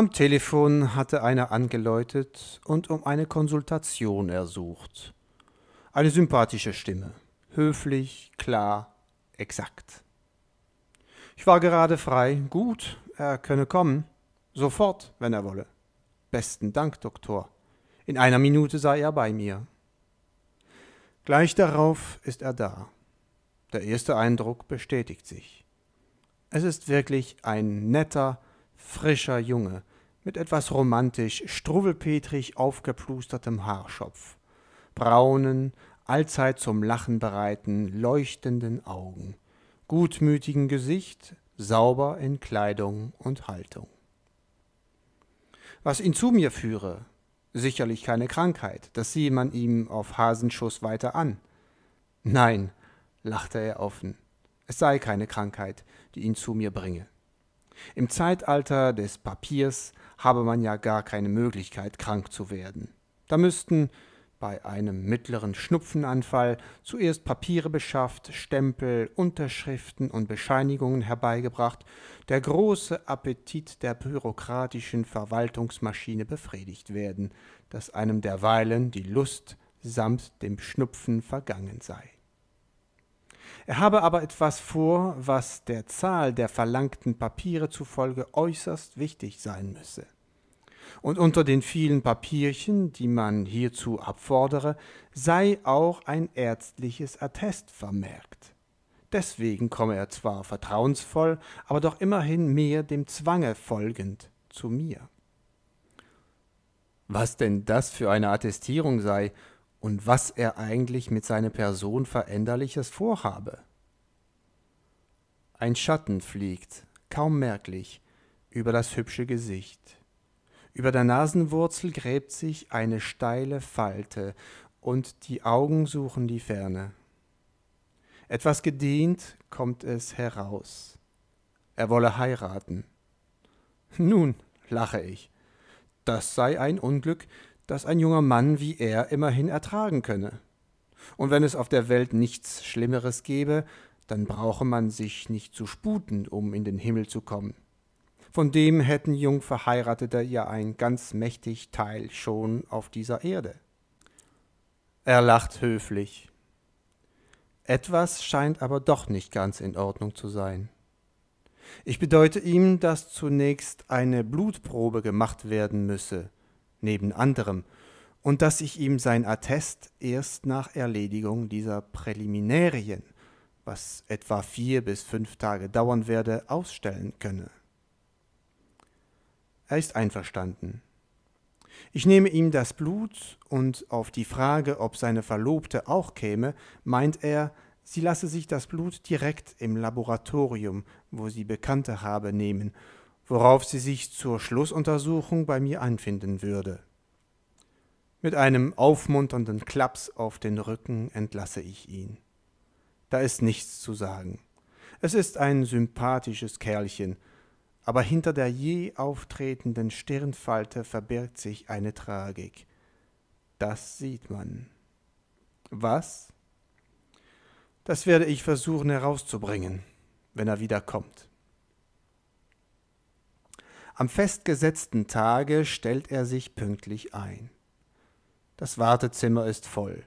Am Telefon hatte einer angeläutet und um eine Konsultation ersucht. Eine sympathische Stimme, höflich, klar, exakt. Ich war gerade frei, gut, er könne kommen, sofort, wenn er wolle. Besten Dank, Doktor. In einer Minute sei er bei mir. Gleich darauf ist er da. Der erste Eindruck bestätigt sich. Es ist wirklich ein netter, frischer Junge, mit etwas romantisch, struwwelpetrig aufgeplustertem Haarschopf, braunen, allzeit zum Lachen bereiten, leuchtenden Augen, gutmütigen Gesicht, sauber in Kleidung und Haltung. Was ihn zu mir führe, sicherlich keine Krankheit, das sehe man ihm auf Hasenschuss weiter an. Nein, lachte er offen, es sei keine Krankheit, die ihn zu mir bringe. Im Zeitalter des Papiers habe man ja gar keine Möglichkeit, krank zu werden. Da müssten bei einem mittleren Schnupfenanfall zuerst Papiere beschafft, Stempel, Unterschriften und Bescheinigungen herbeigebracht, der große Appetit der bürokratischen Verwaltungsmaschine befriedigt werden, dass einem derweilen die Lust samt dem Schnupfen vergangen sei. Er habe aber etwas vor, was der Zahl der verlangten Papiere zufolge äußerst wichtig sein müsse. Und unter den vielen Papierchen, die man hierzu abfordere, sei auch ein ärztliches Attest vermerkt. Deswegen komme er zwar vertrauensvoll, aber doch immerhin mehr dem Zwange folgend zu mir. Was denn das für eine Attestierung sei, und was er eigentlich mit seiner Person Veränderliches vorhabe. Ein Schatten fliegt, kaum merklich, über das hübsche Gesicht. Über der Nasenwurzel gräbt sich eine steile Falte, und die Augen suchen die Ferne. Etwas gedehnt kommt es heraus. Er wolle heiraten. Nun, lache ich, das sei ein Unglück, das ein junger Mann wie er immerhin ertragen könne. Und wenn es auf der Welt nichts Schlimmeres gäbe, dann brauche man sich nicht zu sputen, um in den Himmel zu kommen. Von dem hätten Jungverheiratete ja ein ganz mächtig Teil schon auf dieser Erde. Er lacht höflich. Etwas scheint aber doch nicht ganz in Ordnung zu sein. Ich bedeute ihm, dass zunächst eine Blutprobe gemacht werden müsse, neben anderem, und dass ich ihm sein Attest erst nach Erledigung dieser Präliminärien, was etwa vier bis fünf Tage dauern werde, ausstellen könne. Er ist einverstanden. Ich nehme ihm das Blut und auf die Frage, ob seine Verlobte auch käme, meint er, sie lasse sich das Blut direkt im Laboratorium, wo sie Bekannte habe, nehmen worauf sie sich zur Schlussuntersuchung bei mir anfinden würde. Mit einem aufmunternden Klaps auf den Rücken entlasse ich ihn. Da ist nichts zu sagen. Es ist ein sympathisches Kerlchen, aber hinter der je auftretenden Stirnfalte verbirgt sich eine Tragik. Das sieht man. Was? Das werde ich versuchen herauszubringen, wenn er wiederkommt. kommt. Am festgesetzten Tage stellt er sich pünktlich ein. Das Wartezimmer ist voll.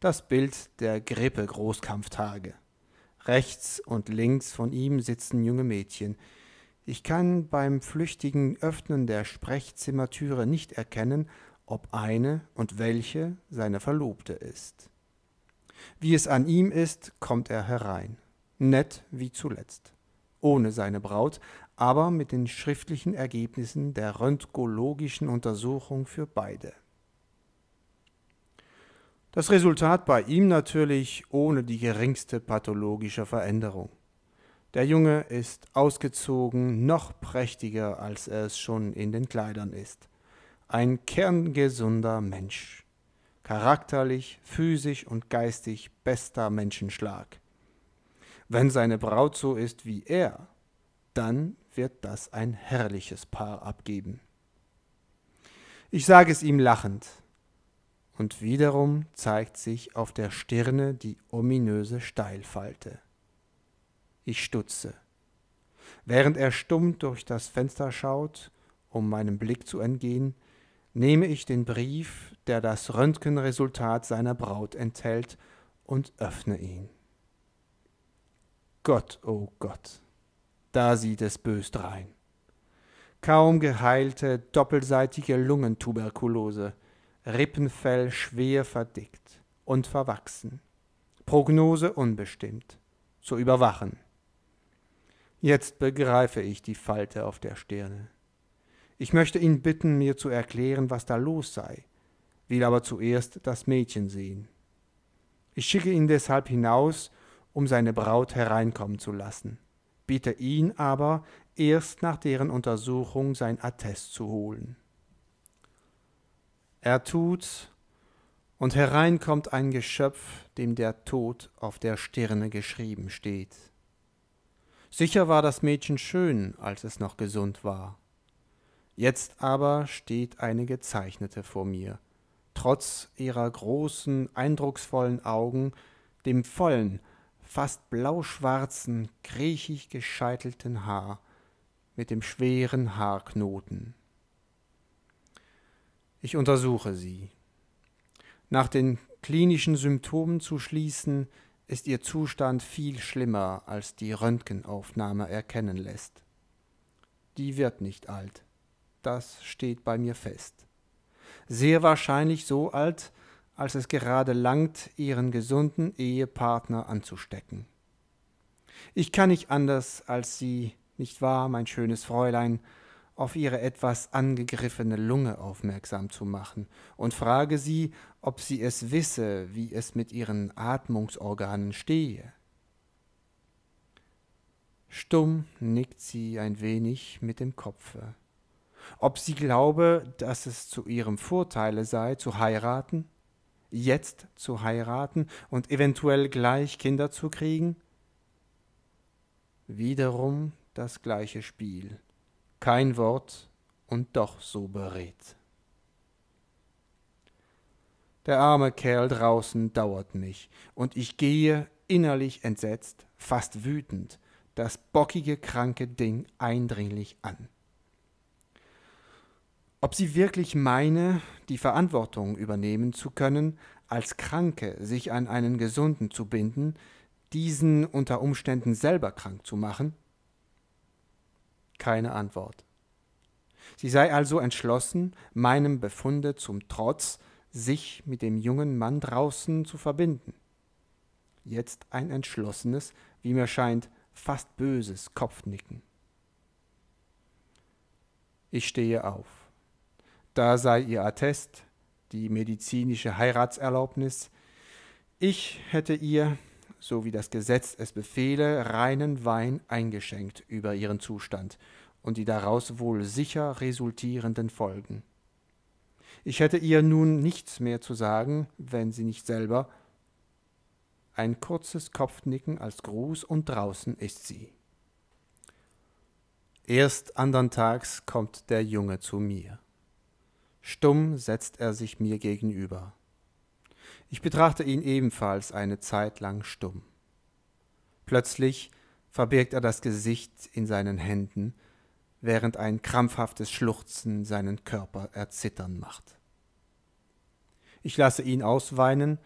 Das Bild der Grippe-Großkampftage. Rechts und links von ihm sitzen junge Mädchen. Ich kann beim flüchtigen Öffnen der Sprechzimmertüre nicht erkennen, ob eine und welche seine Verlobte ist. Wie es an ihm ist, kommt er herein, nett wie zuletzt, ohne seine Braut, aber mit den schriftlichen Ergebnissen der röntgologischen Untersuchung für beide. Das Resultat bei ihm natürlich ohne die geringste pathologische Veränderung. Der Junge ist ausgezogen noch prächtiger, als er es schon in den Kleidern ist. Ein kerngesunder Mensch. Charakterlich, physisch und geistig bester Menschenschlag. Wenn seine Braut so ist wie er, dann wird das ein herrliches Paar abgeben. Ich sage es ihm lachend. Und wiederum zeigt sich auf der Stirne die ominöse Steilfalte. Ich stutze. Während er stumm durch das Fenster schaut, um meinem Blick zu entgehen, nehme ich den Brief, der das Röntgenresultat seiner Braut enthält, und öffne ihn. Gott, o oh Gott! da sieht es bös drein. Kaum geheilte doppelseitige Lungentuberkulose, Rippenfell schwer verdickt und verwachsen, Prognose unbestimmt, zu überwachen. Jetzt begreife ich die Falte auf der Stirne. Ich möchte ihn bitten, mir zu erklären, was da los sei, will aber zuerst das Mädchen sehen. Ich schicke ihn deshalb hinaus, um seine Braut hereinkommen zu lassen biete ihn aber erst nach deren Untersuchung sein Attest zu holen. Er tut's, und hereinkommt ein Geschöpf, dem der Tod auf der Stirne geschrieben steht. Sicher war das Mädchen schön, als es noch gesund war. Jetzt aber steht eine gezeichnete vor mir, trotz ihrer großen, eindrucksvollen Augen, dem vollen, fast blauschwarzen, kriechig gescheitelten Haar mit dem schweren Haarknoten. Ich untersuche sie. Nach den klinischen Symptomen zu schließen, ist ihr Zustand viel schlimmer, als die Röntgenaufnahme erkennen lässt. Die wird nicht alt. Das steht bei mir fest. Sehr wahrscheinlich so alt, als es gerade langt, ihren gesunden Ehepartner anzustecken. Ich kann nicht anders, als Sie, nicht wahr, mein schönes Fräulein, auf ihre etwas angegriffene Lunge aufmerksam zu machen und frage sie, ob sie es wisse, wie es mit ihren Atmungsorganen stehe. Stumm nickt sie ein wenig mit dem Kopfe. Ob sie glaube, dass es zu ihrem Vorteile sei, zu heiraten? jetzt zu heiraten und eventuell gleich Kinder zu kriegen? Wiederum das gleiche Spiel. Kein Wort und doch so beredt. Der arme Kerl draußen dauert mich, und ich gehe innerlich entsetzt, fast wütend, das bockige, kranke Ding eindringlich an ob sie wirklich meine, die Verantwortung übernehmen zu können, als Kranke sich an einen Gesunden zu binden, diesen unter Umständen selber krank zu machen? Keine Antwort. Sie sei also entschlossen, meinem Befunde zum Trotz, sich mit dem jungen Mann draußen zu verbinden. Jetzt ein entschlossenes, wie mir scheint, fast böses Kopfnicken. Ich stehe auf. Da sei ihr Attest, die medizinische Heiratserlaubnis. Ich hätte ihr, so wie das Gesetz es befehle, reinen Wein eingeschenkt über ihren Zustand und die daraus wohl sicher resultierenden Folgen. Ich hätte ihr nun nichts mehr zu sagen, wenn sie nicht selber. Ein kurzes Kopfnicken als Gruß und draußen ist sie. Erst andern Tags kommt der Junge zu mir. Stumm setzt er sich mir gegenüber. Ich betrachte ihn ebenfalls eine Zeit lang stumm. Plötzlich verbirgt er das Gesicht in seinen Händen, während ein krampfhaftes Schluchzen seinen Körper erzittern macht. Ich lasse ihn ausweinen,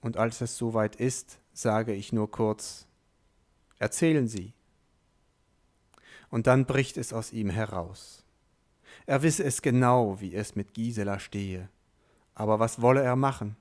und als es soweit ist, sage ich nur kurz Erzählen Sie. Und dann bricht es aus ihm heraus. Er wisse es genau, wie es mit Gisela stehe. Aber was wolle er machen?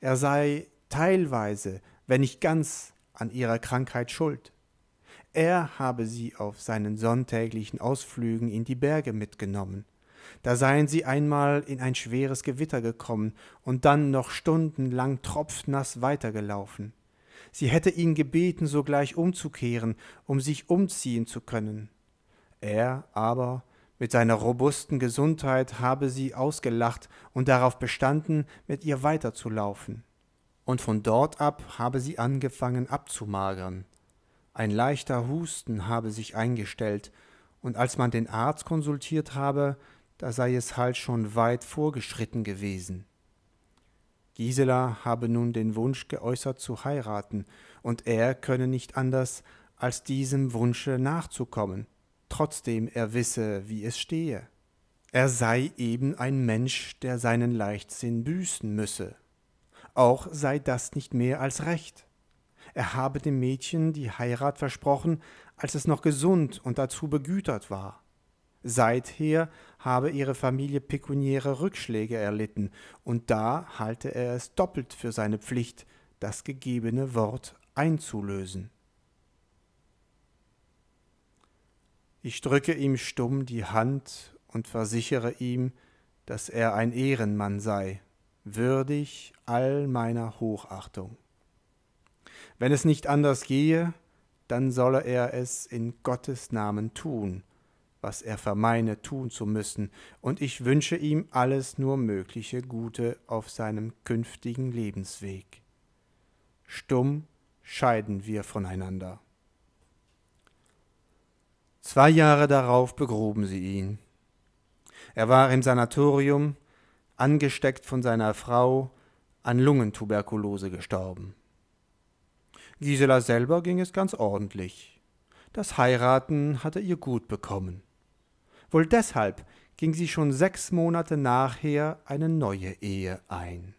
Er sei teilweise, wenn nicht ganz, an ihrer Krankheit schuld. Er habe sie auf seinen sonntäglichen Ausflügen in die Berge mitgenommen. Da seien sie einmal in ein schweres Gewitter gekommen und dann noch stundenlang tropfnass weitergelaufen. Sie hätte ihn gebeten, sogleich umzukehren, um sich umziehen zu können. Er aber mit seiner robusten Gesundheit habe sie ausgelacht und darauf bestanden, mit ihr weiterzulaufen. Und von dort ab habe sie angefangen abzumagern. Ein leichter Husten habe sich eingestellt, und als man den Arzt konsultiert habe, da sei es halt schon weit vorgeschritten gewesen. Gisela habe nun den Wunsch geäußert zu heiraten, und er könne nicht anders, als diesem Wunsche nachzukommen trotzdem er wisse, wie es stehe. Er sei eben ein Mensch, der seinen Leichtsinn büßen müsse. Auch sei das nicht mehr als recht. Er habe dem Mädchen die Heirat versprochen, als es noch gesund und dazu begütert war. Seither habe ihre Familie pekuniäre Rückschläge erlitten, und da halte er es doppelt für seine Pflicht, das gegebene Wort einzulösen. Ich drücke ihm stumm die Hand und versichere ihm, dass er ein Ehrenmann sei, würdig all meiner Hochachtung. Wenn es nicht anders gehe, dann solle er es in Gottes Namen tun, was er vermeine tun zu müssen, und ich wünsche ihm alles nur mögliche Gute auf seinem künftigen Lebensweg. Stumm scheiden wir voneinander. Zwei Jahre darauf begruben sie ihn. Er war im Sanatorium, angesteckt von seiner Frau, an Lungentuberkulose gestorben. Gisela selber ging es ganz ordentlich. Das Heiraten hatte ihr gut bekommen. Wohl deshalb ging sie schon sechs Monate nachher eine neue Ehe ein.